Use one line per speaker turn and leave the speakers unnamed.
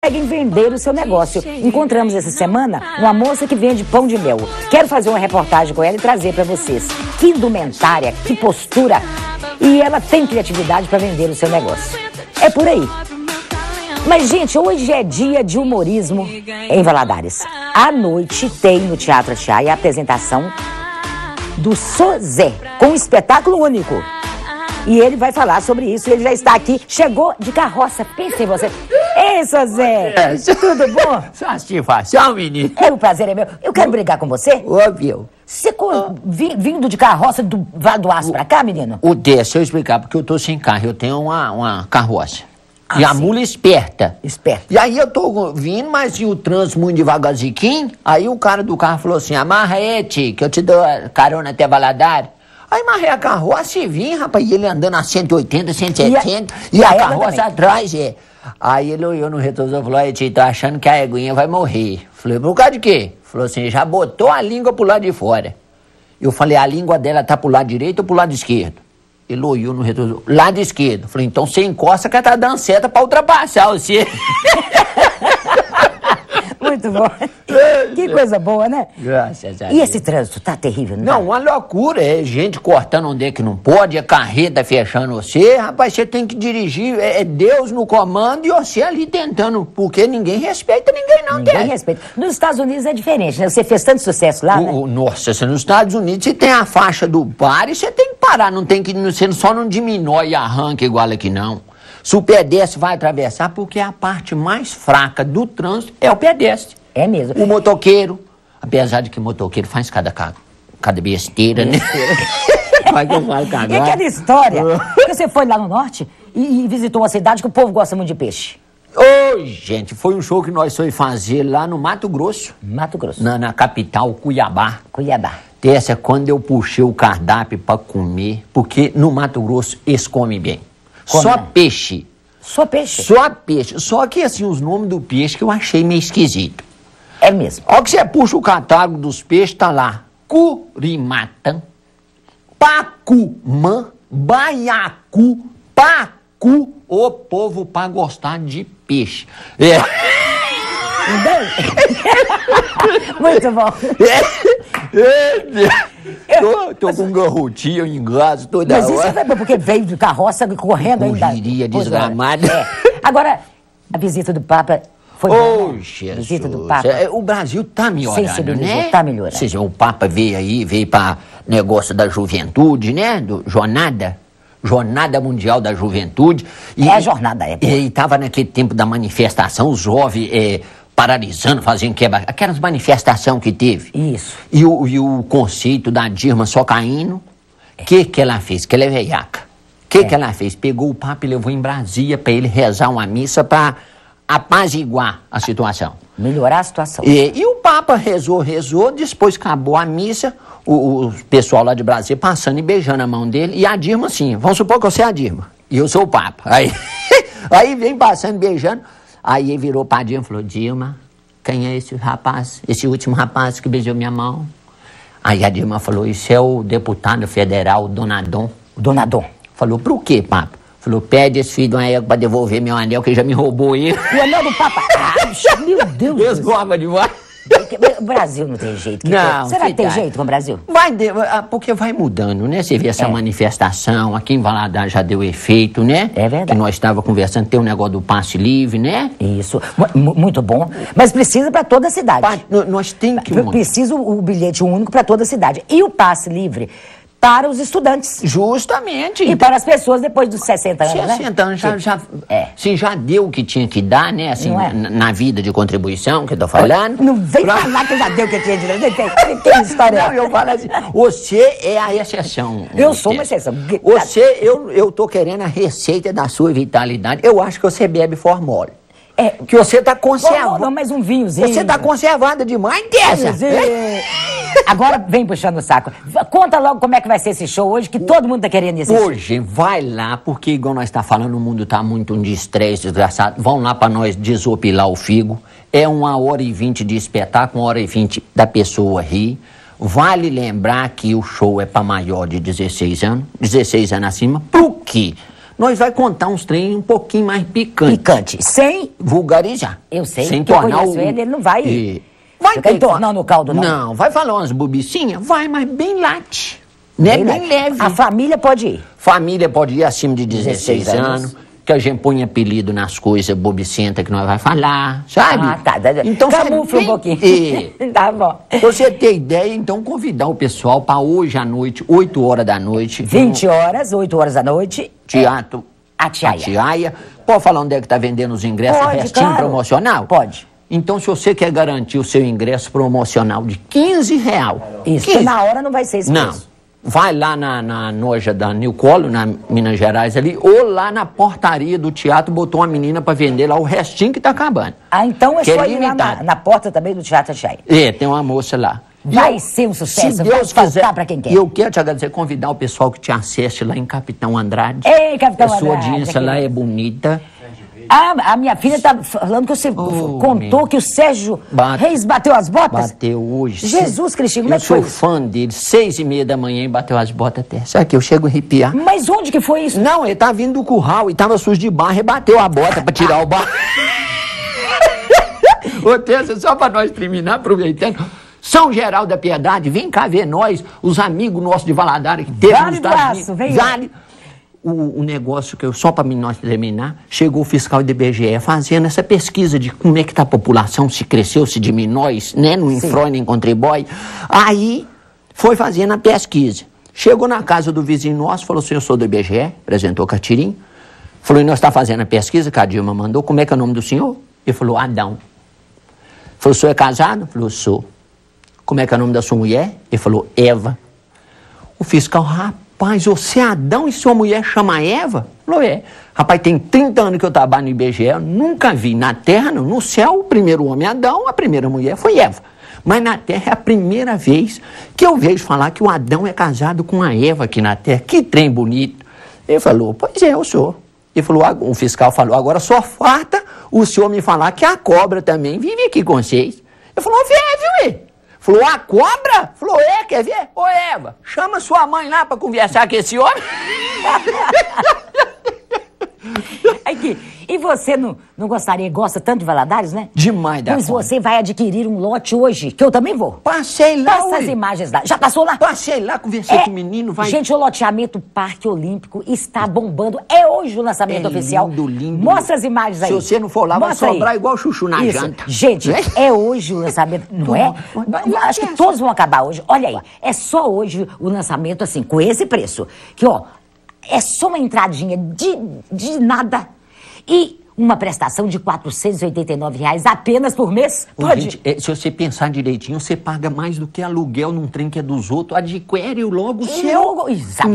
conseguem vender o seu negócio. Encontramos essa semana uma moça que vende pão de mel. Quero fazer uma reportagem com ela e trazer para vocês. Que indumentária, que postura. E ela tem criatividade para vender o seu negócio. É por aí. Mas, gente, hoje é dia de humorismo em Valadares. À noite tem no Teatro Tiaia a apresentação do Sozé, com um espetáculo único. E ele vai falar sobre isso. Ele já está aqui. Chegou de carroça. em você. Ei, seu Zé! É. Tudo bom? Satisfação, menino. É, o prazer é meu. Eu quero brigar com você. Óbvio. Você vindo de carroça do Vale do Aço o... pra cá, menino? O deixa eu explicar,
porque eu tô sem carro. Eu tenho uma, uma carroça. Ah, e a sim. mula esperta. Esperta. E aí eu tô vindo, mas o trânsito muito devagarzinho. Aí o cara do carro falou assim: amarrete, que eu te dou carona até Valadares. Aí marrei a carroça e vim, rapaz, e ele andando a 180, 170, e a, e a, e a carroça também. atrás, é. Aí ele olhou no retrovisor e falou: Aí, tio, tô tá achando que a eguinha vai morrer. Falei: Por causa de quê? Falou assim: Já botou a língua pro lado de fora. Eu falei: A língua dela tá pro lado direito ou pro lado esquerdo? Ele olhou no retrovisor: Lado esquerdo. Falei: Então você encosta que ela tá dando seta pra ultrapassar você. Muito bom. que coisa boa, né? Graças a Deus. E esse trânsito tá terrível, não Não, tá? uma loucura. É gente cortando onde é que não pode, é carreta fechando você. Rapaz, você tem que dirigir. É, é Deus no comando e você ali tentando. Porque ninguém respeita ninguém, não, Ninguém respeita. Nos Estados Unidos é diferente, né? Você fez tanto sucesso lá, o, né? Nossa, você nos Estados Unidos você tem a faixa do bar e você tem que parar. Não tem que, você só não diminui e arranca igual aqui, não. Se o pedestre vai atravessar, porque a parte mais fraca do trânsito é o pedestre. É mesmo. O motoqueiro, apesar de que o motoqueiro faz cada, cada besteira, né? faz que eu falo cagada. E aquela
história que você foi lá no norte e, e visitou uma cidade que o povo gosta muito de peixe.
Oi, gente, foi um show que nós fomos fazer lá no Mato Grosso. Mato Grosso. Na, na capital, Cuiabá. Cuiabá. Tessa, quando eu puxei o cardápio para comer, porque no Mato Grosso eles comem bem. Como? Só peixe. Só peixe? Só peixe. Só que, assim, os nomes do peixe que eu achei meio esquisito. É mesmo. Ó que você puxa o catálogo dos peixes, tá lá. Curimatã, pacumã, baiacu, pacu. O povo pra gostar de peixe. É. Muito bom.
É. é. é. Tô, tô com um garrotinho, engraso toda mas hora. Mas isso é porque veio de carroça correndo ainda. Fugiria desgramada. É. Agora, a visita do Papa foi oh, visita do Papa. É, o
Brasil está melhorando, né? Está melhorando. Ou seja, o Papa veio aí, veio para negócio da juventude, né? Do, jornada. Jornada Mundial da Juventude. E, é a jornada, é. E estava naquele tempo da manifestação, os jovens... É, paralisando, fazendo quebra, aquelas manifestações que teve. Isso. E o, e o conceito da Dirma só caindo, o é. que que ela fez? Que ela é veiaca. O que é. que ela fez? Pegou o Papa e levou em Brasília para ele rezar uma missa para apaziguar a situação.
Melhorar a situação.
E, e, o Papa rezou, rezou, depois acabou a missa, o, o, pessoal lá de Brasília passando e beijando a mão dele, e a Dirma assim, vamos supor que eu sou a Dirma, e eu sou o Papa. Aí, aí vem passando, beijando, Aí ele virou para e falou: Dilma, quem é esse rapaz, esse último rapaz que beijou minha mão? Aí a Dilma falou: Isso é o deputado federal Donadon. Donadon. Falou: Pro quê, papo? Falou, pede esse filho de uma égua pra devolver meu anel, que já me roubou ele. O anel do papa?
meu Deus! Deus demais. O Brasil não tem jeito. Que não. Será que tem jeito com o Brasil? Vai,
ah, porque vai mudando, né? Você vê essa é. manifestação, aqui em Valadar já deu efeito, né? É verdade. Que nós estávamos conversando, tem o um negócio do passe livre, né? Isso.
M muito bom. Mas precisa para toda a cidade. Pa nós tem que. Precisa o bilhete único para toda a cidade. E o passe livre para os estudantes. Justamente. E para as pessoas depois dos 60 anos, 60 né? anos já, já, é.
já deu o que tinha que dar, né? Assim, é? na, vida de contribuição que eu tô falando.
Não vem pra... falar que já deu o que tinha de dar. tem história Não, eu falo assim,
você é a exceção. Eu sou uma exceção. Você, eu, eu tô querendo a receita da sua vitalidade. Eu acho que você bebe formol. É, que você tá
conservando. Não, mais um vinhozinho. Você tá conservada demais, dessa. Agora vem puxando o saco. Conta logo como é que vai ser esse show hoje, que o... todo mundo tá querendo assistir. Hoje, vai
lá, porque igual nós tá falando, o mundo tá muito um de estresse, desgraçado. Vão lá para nós desopilar o figo. É uma hora e vinte de espetáculo, uma hora e vinte da pessoa rir. Vale lembrar que o show é para maior de 16 anos, 16 anos acima. Por quê? nós vai contar uns trem um pouquinho mais picante. Picante, sem vulgarizar. Eu sei, sem que tornar eu o... ele, ele não vai... E... Vai Você entornando caldo, não? Não, vai falar umas bobicinhas? Vai, mas bem late. Né? Bem, é bem leve. A família pode ir? Família pode ir acima de 16, 16 anos. anos que a gente põe apelido nas coisas bobicenta que nós vai falar, sabe? Ah, tá. tá, tá. Então, Camufla um pouquinho. E, tá bom. Você tem ideia, então, convidar o pessoal para hoje à noite, 8 horas da noite. 20 no... horas, 8 horas da noite. Teatro. É... A Tiaia. Pode falar onde é que tá vendendo os ingressos, Pode, restinho claro. promocional? Pode. Então, se você quer garantir o seu ingresso promocional de 15
real. Isso, 15. na hora não vai ser esse Não.
Preço vai lá na, na loja da New Colo, na Minas Gerais ali, ou lá na portaria do teatro botou uma menina para vender lá o restinho que tá acabando.
Ah, então é que só é ir lá na, na, porta também do Teatro Jair.
É, tem uma moça lá. Vai eu,
ser um sucesso, se Deus vai quiser, para quem quer. E eu
quero te agradecer, convidar o pessoal que te acesse lá em Capitão Andrade. Ei, Capitão é Andrade. A sua audiência aqui. lá é bonita.
Ah, a minha filha tá falando que você oh, contou meu. que o Sérgio Bate, Reis bateu as botas? Bateu hoje. Jesus Cristo, como é eu é que foi? Eu sou
fã dele. Seis e meia da manhã e bateu as botas até. Sabe que eu chego a arrepiar.
Mas onde que foi isso?
Não, ele tá vindo do curral e tava sujo de barra e bateu a bota pra tirar o barro. Ô, Tessa, só pra nós terminar, aproveitando. São Geraldo da Piedade, vem cá ver nós, os amigos nossos de Valadares que teve Vale nos Estados vem. Vale, o, o negócio que eu, só para nós terminar, chegou o fiscal do IBGE fazendo essa pesquisa de como é que está a população, se cresceu, se diminui, né? No nem em Contribui. Aí foi fazendo a pesquisa. Chegou na casa do vizinho nosso, falou assim: Eu sou do IBGE, apresentou o Catirim. Falou: Nós está fazendo a pesquisa que a Dilma mandou, como é que é o nome do senhor? Ele falou: Adão. Falou: O senhor é casado? Falou: Sou. Como é que é o nome da sua mulher? Ele falou: Eva. O fiscal, rápido. Rapaz, você é Adão e sua mulher chama Eva? Falou, é. Rapaz, tem 30 anos que eu trabalho no IBGE, eu nunca vi na terra, não. no céu, o primeiro homem é Adão, a primeira mulher foi Eva. Mas na Terra é a primeira vez que eu vejo falar que o Adão é casado com a Eva aqui na Terra. Que trem bonito. Ele falou, pois é, eu sou. Ele falou, o fiscal falou, agora só falta o senhor me falar que a cobra também vive aqui com vocês. Ele falou, velho, Falou, a ah, cobra? Falou, é, quer ver? Ô, Eva, chama sua mãe lá pra conversar com esse homem.
Aqui, é e você não, não gostaria, gosta tanto de Valadares, né?
Demais da Pois você
vai adquirir um lote hoje, que eu também vou. Passei lá. Passa as imagens lá. Já passou lá? Passei lá, conversei é, com o menino, vai. Gente, o loteamento Parque Olímpico está bombando. É hoje o lançamento é oficial. Lindo, lindo. Mostra as imagens aí. Se você não for lá, Mostra vai sobrar aí. igual
chuchu na Isso. janta. Gente, é?
é hoje o lançamento, não é? Acho que todos vão acabar hoje. Olha aí, é só hoje o lançamento, assim, com esse preço. Que, ó, é só uma entradinha de, de nada e uma prestação de R$ reais apenas por mês? Pode? Gente,
é, se você pensar direitinho, você paga mais do que aluguel num trem que é dos outros. Adquire logo o seu. Exato.